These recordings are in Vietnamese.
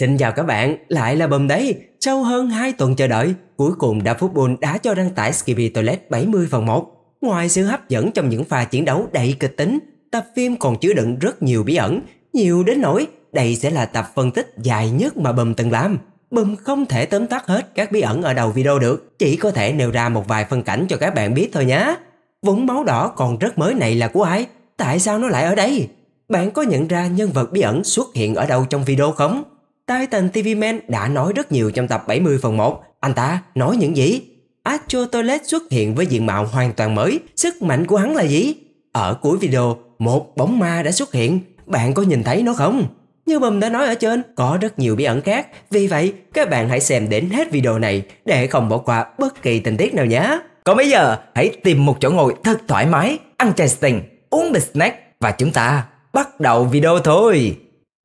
Xin chào các bạn, lại là Bầm đấy. Sau hơn 2 tuần chờ đợi, cuối cùng đã football đã cho đăng tải Skippy Toilet 70 phần 1. Ngoài sự hấp dẫn trong những pha chiến đấu đầy kịch tính, tập phim còn chứa đựng rất nhiều bí ẩn, nhiều đến nỗi đây sẽ là tập phân tích dài nhất mà Bầm từng làm. Bầm không thể tóm tắt hết các bí ẩn ở đầu video được, chỉ có thể nêu ra một vài phân cảnh cho các bạn biết thôi nhé. Vũng máu đỏ còn rất mới này là của ai? Tại sao nó lại ở đây? Bạn có nhận ra nhân vật bí ẩn xuất hiện ở đâu trong video không? Titan TV Man đã nói rất nhiều trong tập 70 phần 1. Anh ta nói những gì? Astro Toilet xuất hiện với diện mạo hoàn toàn mới. Sức mạnh của hắn là gì? Ở cuối video, một bóng ma đã xuất hiện. Bạn có nhìn thấy nó không? Như Bùm đã nói ở trên, có rất nhiều bí ẩn khác. Vì vậy, các bạn hãy xem đến hết video này để không bỏ qua bất kỳ tình tiết nào nhé. Còn bây giờ, hãy tìm một chỗ ngồi thật thoải mái, ăn chai sting, uống bịch snack và chúng ta bắt đầu video thôi.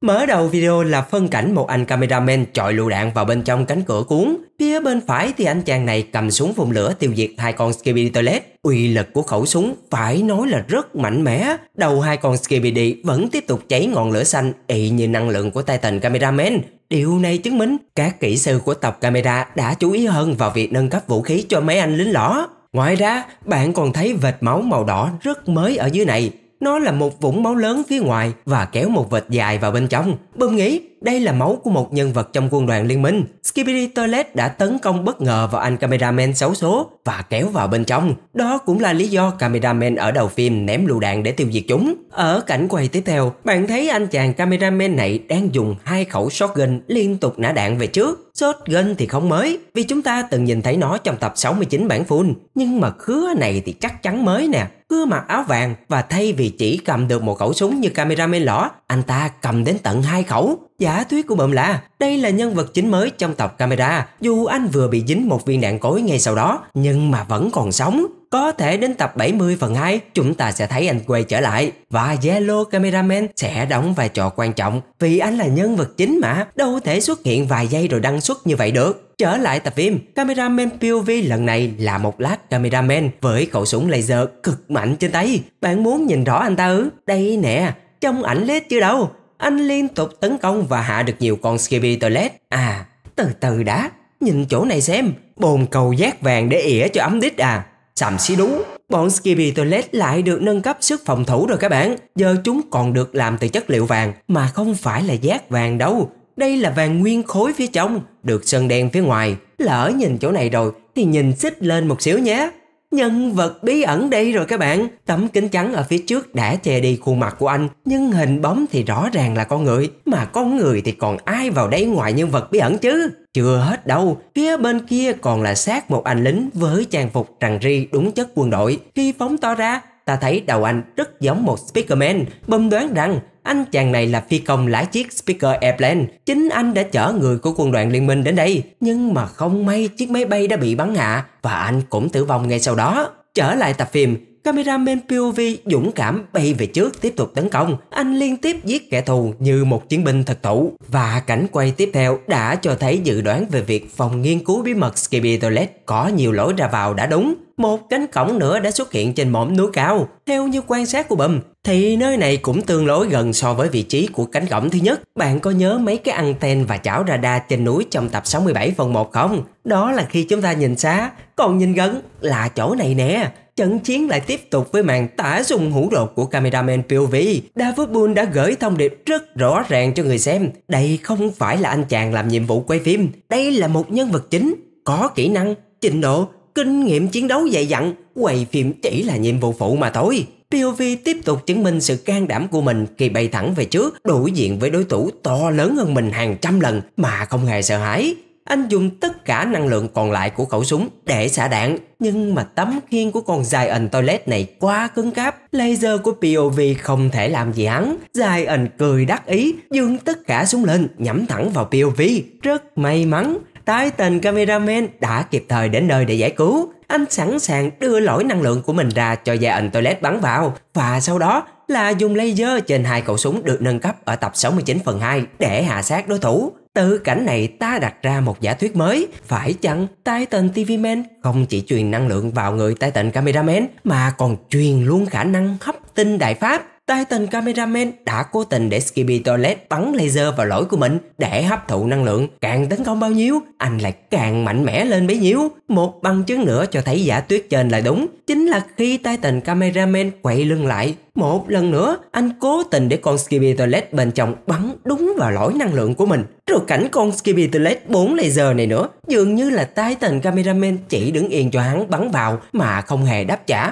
Mở đầu video là phân cảnh một anh cameraman chọi lựu đạn vào bên trong cánh cửa cuốn. Phía bên phải thì anh chàng này cầm súng phun lửa tiêu diệt hai con Skibidi Toilet. Uy lực của khẩu súng phải nói là rất mạnh mẽ. Đầu hai con Skibidi vẫn tiếp tục cháy ngọn lửa xanh ị như năng lượng của Titan Cameraman. Điều này chứng minh các kỹ sư của tộc camera đã chú ý hơn vào việc nâng cấp vũ khí cho mấy anh lính lõ. Ngoài ra, bạn còn thấy vệt máu màu đỏ rất mới ở dưới này nó là một vũng máu lớn phía ngoài và kéo một vệt dài vào bên trong. Bơm nghĩ đây là máu của một nhân vật trong quân đoàn liên minh. Skibidi Toilet đã tấn công bất ngờ vào anh cameraman xấu số và kéo vào bên trong. Đó cũng là lý do cameraman ở đầu phim ném lựu đạn để tiêu diệt chúng. Ở cảnh quay tiếp theo, bạn thấy anh chàng cameraman này đang dùng hai khẩu shotgun liên tục nã đạn về trước Sốt Shotgun thì không mới, vì chúng ta từng nhìn thấy nó trong tập 69 bản full, nhưng mà khứa này thì chắc chắn mới nè. Khứa mặc áo vàng và thay vì chỉ cầm được một khẩu súng như camera cameraman lõ, anh ta cầm đến tận hai khẩu. Giả thuyết của bậm là đây là nhân vật chính mới trong tập camera, dù anh vừa bị dính một viên đạn cối ngay sau đó, nhưng mà vẫn còn sống. Có thể đến tập 70 phần 2, chúng ta sẽ thấy anh quay trở lại và Yellow Cameraman sẽ đóng vai trò quan trọng vì anh là nhân vật chính mà, đâu thể xuất hiện vài giây rồi đăng xuất như vậy được. Trở lại tập phim, cameraman POV lần này là một lát cameraman với khẩu súng laser cực mạnh trên tay. Bạn muốn nhìn rõ anh ta ư? Đây nè, trong ảnh lết chứ đâu. Anh liên tục tấn công và hạ được nhiều con Skippy Toilet. À, từ từ đã, nhìn chỗ này xem, bồn cầu giác vàng để ỉa cho ấm đít à. Sầm xí đúng, bọn Skippy Toilet lại được nâng cấp sức phòng thủ rồi các bạn. Giờ chúng còn được làm từ chất liệu vàng, mà không phải là giác vàng đâu. Đây là vàng nguyên khối phía trong, được sơn đen phía ngoài. Lỡ nhìn chỗ này rồi thì nhìn xích lên một xíu nhé. Nhân vật bí ẩn đây rồi các bạn. Tấm kính trắng ở phía trước đã che đi khuôn mặt của anh, nhưng hình bóng thì rõ ràng là con người. Mà con người thì còn ai vào đấy ngoài nhân vật bí ẩn chứ? Chưa hết đâu, phía bên kia còn là xác một anh lính với trang phục trằn ri đúng chất quân đội. Khi phóng to ra, ta thấy đầu anh rất giống một Spiderman, bâm đoán rằng anh chàng này là phi công lái chiếc Speaker Airplane. Chính anh đã chở người của quân đoàn liên minh đến đây. Nhưng mà không may chiếc máy bay đã bị bắn hạ và anh cũng tử vong ngay sau đó. Trở lại tập phim, Camera men POV dũng cảm bay về trước tiếp tục tấn công. Anh liên tiếp giết kẻ thù như một chiến binh thật thủ. Và cảnh quay tiếp theo đã cho thấy dự đoán về việc phòng nghiên cứu bí mật Skippy Toilet có nhiều lối ra vào đã đúng. Một cánh cổng nữa đã xuất hiện trên mỏm núi cao. Theo như quan sát của Bùm, thì nơi này cũng tương đối gần so với vị trí của cánh cổng thứ nhất. Bạn có nhớ mấy cái anten và chảo radar trên núi trong tập 67 phần 1 không? Đó là khi chúng ta nhìn xa, còn nhìn gần là chỗ này nè. Trận chiến lại tiếp tục với màn tả dung hũ đột của cameraman POV. David Boone đã gửi thông điệp rất rõ ràng cho người xem. Đây không phải là anh chàng làm nhiệm vụ quay phim. Đây là một nhân vật chính, có kỹ năng, trình độ, kinh nghiệm chiến đấu dày dặn. Quay phim chỉ là nhiệm vụ phụ mà thôi. POV tiếp tục chứng minh sự can đảm của mình khi bay thẳng về trước, đối diện với đối thủ to lớn hơn mình hàng trăm lần mà không hề sợ hãi. Anh dùng tất cả năng lượng còn lại của khẩu súng để xả đạn, nhưng mà tấm khiên của con dài Zion Toilet này quá cứng cáp, laser của POV không thể làm gì hắn. dài Zion cười đắc ý, dương tất cả súng lên, nhắm thẳng vào POV. Rất may mắn, tái tình cameraman đã kịp thời đến nơi để giải cứu. Anh sẵn sàng đưa lỗi năng lượng của mình ra cho dài Zion Toilet bắn vào, và sau đó là dùng laser trên hai khẩu súng được nâng cấp ở tập 69 phần 2 để hạ sát đối thủ. Từ cảnh này ta đặt ra một giả thuyết mới, phải chăng Titan TV Man không chỉ truyền năng lượng vào người Titan Cameraman mà còn truyền luôn khả năng hấp tinh đại pháp Titan Cameraman đã cố tình để Skippy Toilet bắn laser vào lỗi của mình để hấp thụ năng lượng. Càng tấn công bao nhiêu, anh lại càng mạnh mẽ lên bấy nhiêu. Một bằng chứng nữa cho thấy giả tuyết trên là đúng, chính là khi Titan Cameraman quay lưng lại. Một lần nữa, anh cố tình để con Skippy Toilet bên trong bắn đúng vào lỗi năng lượng của mình. Rồi cảnh con Skippy Toilet 4 laser này nữa, dường như là Titan Cameraman chỉ đứng yên cho hắn bắn vào mà không hề đáp trả.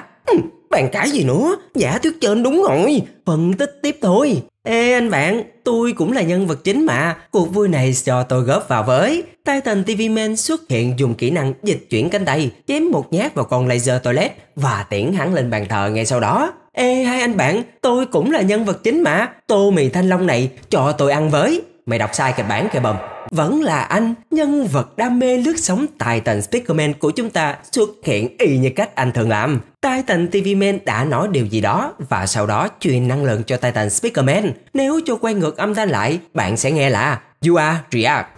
Bàn cãi gì nữa, giả thuyết trên đúng rồi, phân tích tiếp thôi. Ê anh bạn, tôi cũng là nhân vật chính mà, cuộc vui này do tôi góp vào với. Titan TV Man xuất hiện dùng kỹ năng dịch chuyển cánh tay, chém một nhát vào con laser toilet và tiễn hắn lên bàn thờ ngay sau đó. Ê hai anh bạn, tôi cũng là nhân vật chính mà, tô mì thanh long này cho tôi ăn với. Mày đọc sai kịch bản kìa bầm Vẫn là anh, nhân vật đam mê lướt sóng Titan Speakerman của chúng ta xuất hiện y như cách anh thường làm. Titan TV Man đã nói điều gì đó và sau đó truyền năng lượng cho Titan Speakerman. Nếu cho quay ngược âm thanh lại, bạn sẽ nghe là You are react.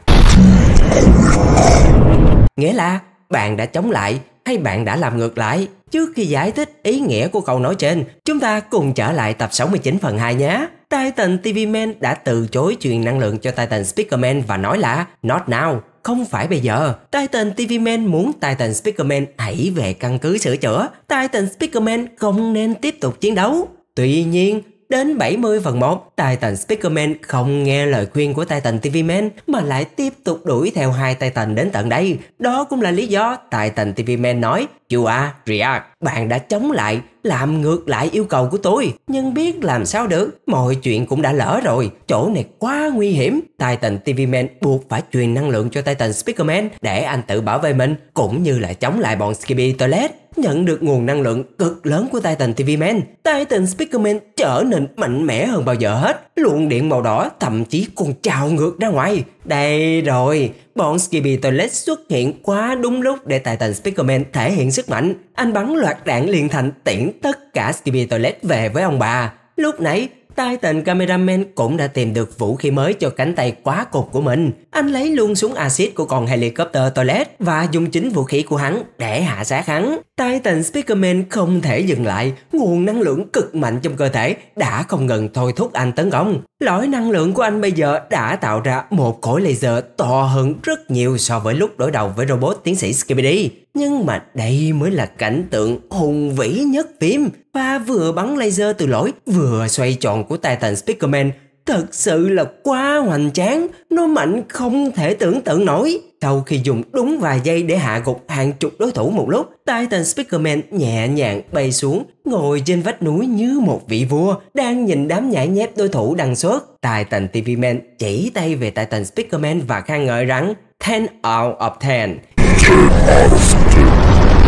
Nghĩa là bạn đã chống lại hay bạn đã làm ngược lại. Trước khi giải thích ý nghĩa của câu nói trên, chúng ta cùng trở lại tập 69 phần 2 nhé. Titan TV Man đã từ chối truyền năng lượng cho Titan Speakerman và nói là Not now, không phải bây giờ. Titan TV Man muốn Titan Speakerman hãy về căn cứ sửa chữa. Titan Speakerman không nên tiếp tục chiến đấu. Tuy nhiên, đến 70 phần 1, Titan Speakerman không nghe lời khuyên của Titan TV Man mà lại tiếp tục đuổi theo hai Titan đến tận đây. Đó cũng là lý do Titan TV Man nói UA React, bạn đã chống lại, làm ngược lại yêu cầu của tôi. Nhưng biết làm sao được, mọi chuyện cũng đã lỡ rồi. Chỗ này quá nguy hiểm. Titan TV Man buộc phải truyền năng lượng cho Titan Speakerman để anh tự bảo vệ mình, cũng như là chống lại bọn Skippy Toilet. Nhận được nguồn năng lượng cực lớn của Titan TV Man, Titan Speakerman trở nên mạnh mẽ hơn bao giờ hết. Luồng điện màu đỏ thậm chí còn trào ngược ra ngoài, đây rồi, bọn Skibby Toilet xuất hiện quá đúng lúc để Titan Speakerman thể hiện sức mạnh. Anh bắn loạt đạn liền thành tiễn tất cả Skibby Toilet về với ông bà. Lúc nãy, Titan Cameraman cũng đã tìm được vũ khí mới cho cánh tay quá cục của mình. Anh lấy luôn súng axit của con helicopter toilet và dùng chính vũ khí của hắn để hạ sát hắn. Titan Speakerman không thể dừng lại, nguồn năng lượng cực mạnh trong cơ thể đã không ngừng thôi thúc anh tấn công. Lõi năng lượng của anh bây giờ đã tạo ra một khối laser to hơn rất nhiều so với lúc đối đầu với robot tiến sĩ Skibidi. Nhưng mà đây mới là cảnh tượng hùng vĩ nhất phim. Và vừa bắn laser từ lỗi, vừa xoay tròn của Titan Speakerman thật sự là quá hoành tráng, nó mạnh không thể tưởng tượng nổi. Sau khi dùng đúng vài giây để hạ gục hàng chục đối thủ một lúc, Titan Speakerman nhẹ nhàng bay xuống, ngồi trên vách núi như một vị vua, đang nhìn đám nhãi nhép đối thủ đằng xuất. Titan TV Man chỉ tay về Titan Speakerman và khen ngợi rằng 10 out of 10.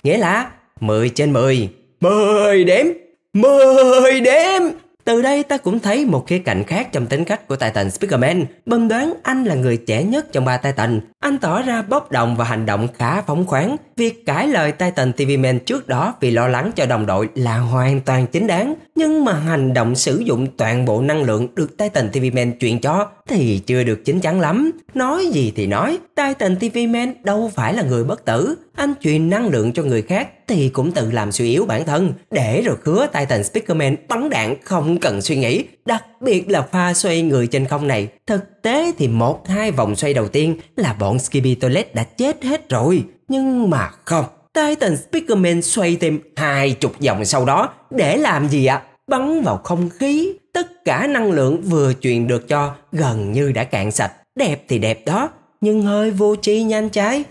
Nghĩa là 10 trên 10. 10 đếm, 10 đếm. Từ đây ta cũng thấy một khía cạnh khác trong tính cách của Titan Spiderman. Bầm đoán anh là người trẻ nhất trong ba Titan. Anh tỏ ra bốc đồng và hành động khá phóng khoáng. Việc cãi lời Titan TV Man trước đó vì lo lắng cho đồng đội là hoàn toàn chính đáng. Nhưng mà hành động sử dụng toàn bộ năng lượng được Titan TV Man truyền cho thì chưa được chính chắn lắm. Nói gì thì nói, Titan TV Man đâu phải là người bất tử anh truyền năng lượng cho người khác thì cũng tự làm suy yếu bản thân để rồi khứa Titan Speakerman bắn đạn không cần suy nghĩ. Đặc biệt là pha xoay người trên không này. Thực tế thì một hai vòng xoay đầu tiên là bọn Skippy Toilet đã chết hết rồi. Nhưng mà không, Titan Speakerman xoay thêm hai chục vòng sau đó để làm gì ạ? À? Bắn vào không khí, tất cả năng lượng vừa truyền được cho gần như đã cạn sạch. Đẹp thì đẹp đó, nhưng hơi vô tri nhanh trái.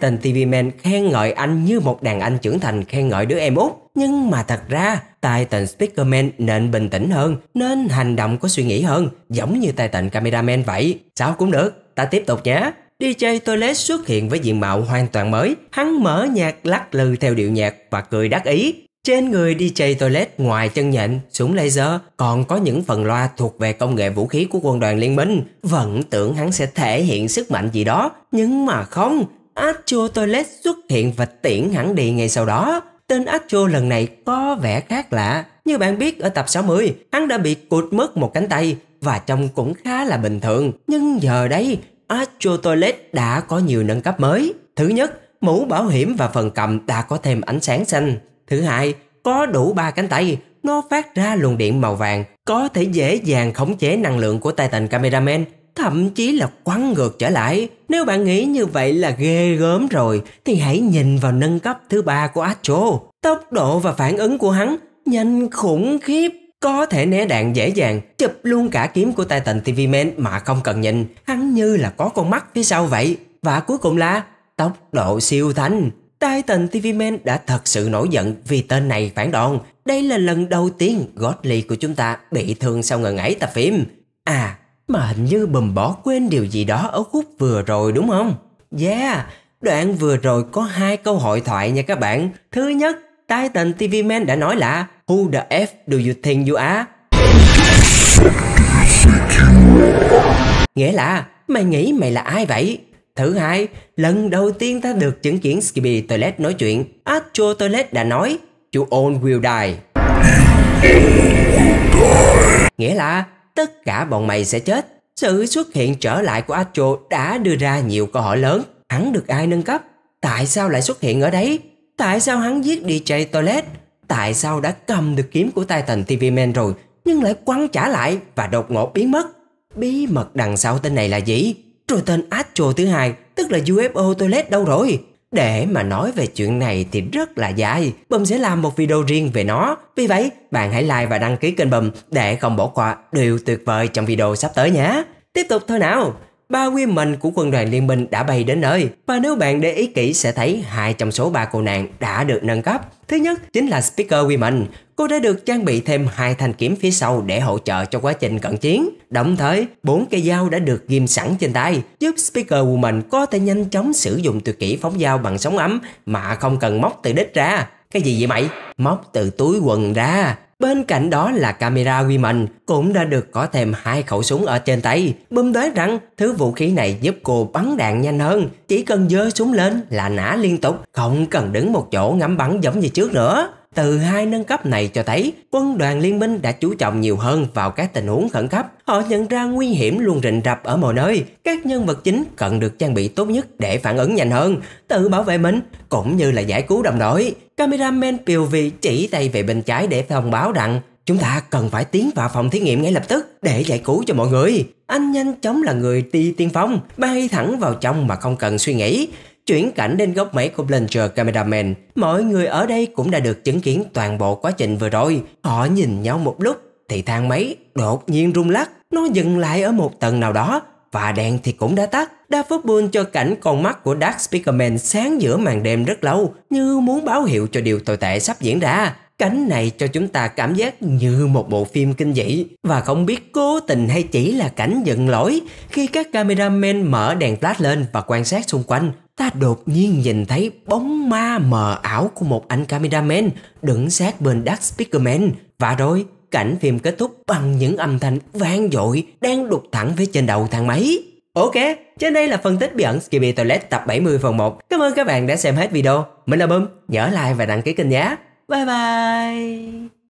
tình TV Man khen ngợi anh như một đàn anh trưởng thành khen ngợi đứa em út. Nhưng mà thật ra, tình Titan man nên bình tĩnh hơn, nên hành động có suy nghĩ hơn, giống như tình camera man vậy. Sao cũng được, ta tiếp tục nhé. DJ Toilet xuất hiện với diện mạo hoàn toàn mới. Hắn mở nhạc lắc lư theo điệu nhạc và cười đắc ý. Trên người DJ Toilet ngoài chân nhện, súng laser còn có những phần loa thuộc về công nghệ vũ khí của quân đoàn liên minh. Vẫn tưởng hắn sẽ thể hiện sức mạnh gì đó, nhưng mà không. Acho Toilet xuất hiện và tiễn hắn đi ngay sau đó. Tên Acho lần này có vẻ khác lạ. Như bạn biết ở tập 60, hắn đã bị cụt mất một cánh tay và trông cũng khá là bình thường. Nhưng giờ đây, Acho Toilet đã có nhiều nâng cấp mới. Thứ nhất, mũ bảo hiểm và phần cầm đã có thêm ánh sáng xanh. Thứ hai, có đủ ba cánh tay, nó phát ra luồng điện màu vàng, có thể dễ dàng khống chế năng lượng của Titan Cameraman, thậm chí là quắn ngược trở lại. Nếu bạn nghĩ như vậy là ghê gớm rồi, thì hãy nhìn vào nâng cấp thứ ba của Astro. Tốc độ và phản ứng của hắn nhanh khủng khiếp có thể né đạn dễ dàng, chụp luôn cả kiếm của Titan TV Man mà không cần nhìn, hắn như là có con mắt phía sau vậy. Và cuối cùng là tốc độ siêu thanh Titan TV Man đã thật sự nổi giận vì tên này phản đòn. Đây là lần đầu tiên Godly của chúng ta bị thương sau ngần ấy tập phim. À, mà hình như bầm bỏ quên điều gì đó ở khúc vừa rồi đúng không? Yeah, đoạn vừa rồi có hai câu hội thoại nha các bạn. Thứ nhất, Titan TV Man đã nói là Who the F do you think you are? Nghĩa là mày nghĩ mày là ai vậy? Thứ hai, lần đầu tiên ta được chứng kiến Skippy Toilet nói chuyện, Astro Toilet đã nói, You all will die. Nghĩa là tất cả bọn mày sẽ chết. Sự xuất hiện trở lại của Astro đã đưa ra nhiều câu hỏi lớn. Hắn được ai nâng cấp? Tại sao lại xuất hiện ở đấy? Tại sao hắn giết DJ Toilet? Tại sao đã cầm được kiếm của Titan TV Man rồi nhưng lại quăng trả lại và đột ngột biến mất? Bí mật đằng sau tên này là gì? Rồi tên Astro thứ hai, tức là UFO Toilet đâu rồi? Để mà nói về chuyện này thì rất là dài, Bầm sẽ làm một video riêng về nó. Vì vậy, bạn hãy like và đăng ký kênh Bầm để không bỏ qua điều tuyệt vời trong video sắp tới nhé. Tiếp tục thôi nào! ba quy mình của quân đoàn liên minh đã bay đến nơi và nếu bạn để ý kỹ sẽ thấy hai trong số ba cô nàng đã được nâng cấp. Thứ nhất chính là Speaker Women. Cô đã được trang bị thêm hai thanh kiếm phía sau để hỗ trợ cho quá trình cận chiến. Đồng thời, bốn cây dao đã được ghim sẵn trên tay, giúp Speaker Woman có thể nhanh chóng sử dụng tuyệt kỹ phóng dao bằng sóng ấm mà không cần móc từ đít ra. Cái gì vậy mày? Móc từ túi quần ra. Bên cạnh đó là camera ghi mình cũng đã được có thêm hai khẩu súng ở trên tay. Bum đoán rằng thứ vũ khí này giúp cô bắn đạn nhanh hơn, chỉ cần dơ súng lên là nã liên tục, không cần đứng một chỗ ngắm bắn giống như trước nữa. Từ hai nâng cấp này cho thấy quân đoàn liên minh đã chú trọng nhiều hơn vào các tình huống khẩn cấp. Họ nhận ra nguy hiểm luôn rình rập ở mọi nơi. Các nhân vật chính cần được trang bị tốt nhất để phản ứng nhanh hơn, tự bảo vệ mình cũng như là giải cứu đồng đội cameraman piều vị chỉ tay về bên trái để thông báo rằng chúng ta cần phải tiến vào phòng thí nghiệm ngay lập tức để giải cứu cho mọi người. Anh nhanh chóng là người đi tiên phong, bay thẳng vào trong mà không cần suy nghĩ. Chuyển cảnh đến góc máy của Blanger Cameraman, mọi người ở đây cũng đã được chứng kiến toàn bộ quá trình vừa rồi. Họ nhìn nhau một lúc, thì thang máy đột nhiên rung lắc, nó dừng lại ở một tầng nào đó và đèn thì cũng đã tắt. Đa phớt buôn cho cảnh con mắt của Dark Speakerman sáng giữa màn đêm rất lâu như muốn báo hiệu cho điều tồi tệ sắp diễn ra. Cảnh này cho chúng ta cảm giác như một bộ phim kinh dị và không biết cố tình hay chỉ là cảnh giận lỗi khi các cameraman mở đèn flash lên và quan sát xung quanh ta đột nhiên nhìn thấy bóng ma mờ ảo của một anh cameraman đứng sát bên Dark Speakerman. Và rồi, Cảnh phim kết thúc bằng những âm thanh vang dội đang đục thẳng phía trên đầu thang máy. Ok, trên đây là phân tích bí ẩn Skippy Toilet tập 70 phần 1. Cảm ơn các bạn đã xem hết video. Mình là Bum, nhớ like và đăng ký kênh nhé. Bye bye!